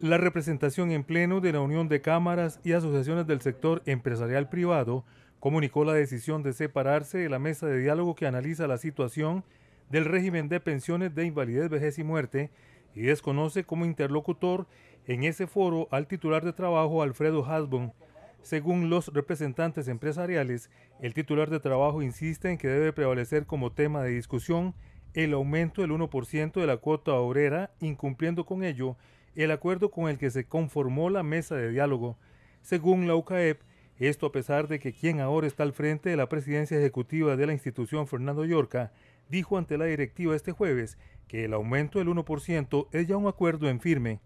La representación en pleno de la Unión de Cámaras y Asociaciones del Sector Empresarial Privado comunicó la decisión de separarse de la mesa de diálogo que analiza la situación del régimen de pensiones de invalidez, vejez y muerte y desconoce como interlocutor en ese foro al titular de trabajo Alfredo Hasbun. Según los representantes empresariales, el titular de trabajo insiste en que debe prevalecer como tema de discusión el aumento del 1% de la cuota obrera, incumpliendo con ello el acuerdo con el que se conformó la mesa de diálogo. Según la UCAEP, esto a pesar de que quien ahora está al frente de la presidencia ejecutiva de la institución, Fernando Yorca, dijo ante la directiva este jueves que el aumento del 1% es ya un acuerdo en firme.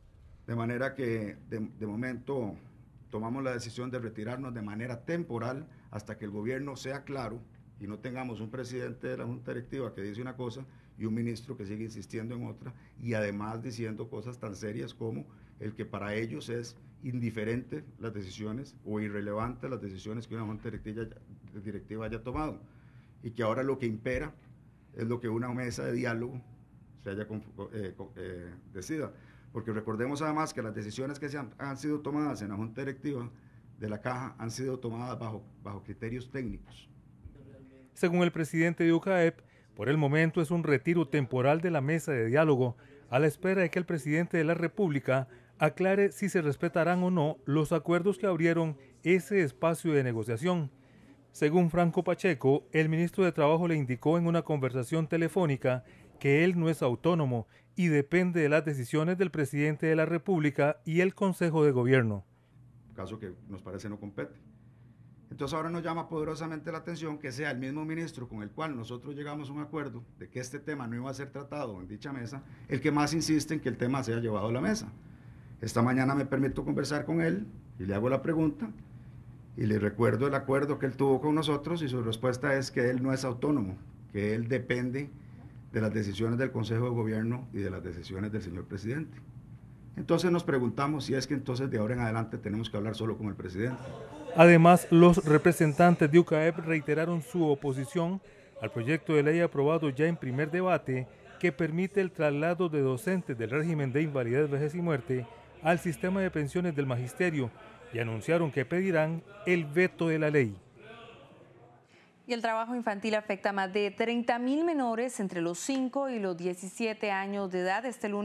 De manera que de, momento tomamos la decisión de retirarnos de manera temporal hasta que el gobierno sea claro y no tengamos un presidente de la Junta Directiva que dice una cosa y un ministro que sigue insistiendo en otra y además diciendo cosas tan serias como el que para ellos es indiferente las decisiones o irrelevante las decisiones que una Junta Directiva, haya tomado y que ahora lo que impera es lo que una mesa de diálogo se haya eh, eh, decida. Porque recordemos además que las decisiones que se han, sido tomadas en la Junta Directiva de la Caja han sido tomadas bajo, bajo criterios técnicos. Según el presidente de UCAEP, por el momento es un retiro temporal de la mesa de diálogo a la espera de que el presidente de la República aclare si se respetarán o no los acuerdos que abrieron ese espacio de negociación. Según Franco Pacheco, el ministro de Trabajo le indicó en una conversación telefónica que él no es autónomo y depende de las decisiones del presidente de la República y el Consejo de Gobierno. Caso que nos parece no compete. Entonces ahora nos llama poderosamente la atención que sea el mismo ministro con el cual nosotros llegamos a un acuerdo de que este tema no iba a ser tratado en dicha mesa, el que más insiste en que el tema sea llevado a la mesa. Esta mañana me permito conversar con él y le hago la pregunta y le recuerdo el acuerdo que él tuvo con nosotros y su respuesta es que él no es autónomo, que él depende de las decisiones del Consejo de Gobierno y de las decisiones del señor presidente. Entonces nos preguntamos si es que entonces de ahora en adelante tenemos que hablar solo con el presidente. Además, los representantes de UCAEP reiteraron su oposición al proyecto de ley aprobado ya en primer debate que permite el traslado de docentes del régimen de invalidez, vejez y muerte al sistema de pensiones del magisterio y anunciaron que pedirán el veto de la ley. Y el trabajo infantil afecta a más de 30 mil menores entre los 5 y los 17 años de edad este lunes.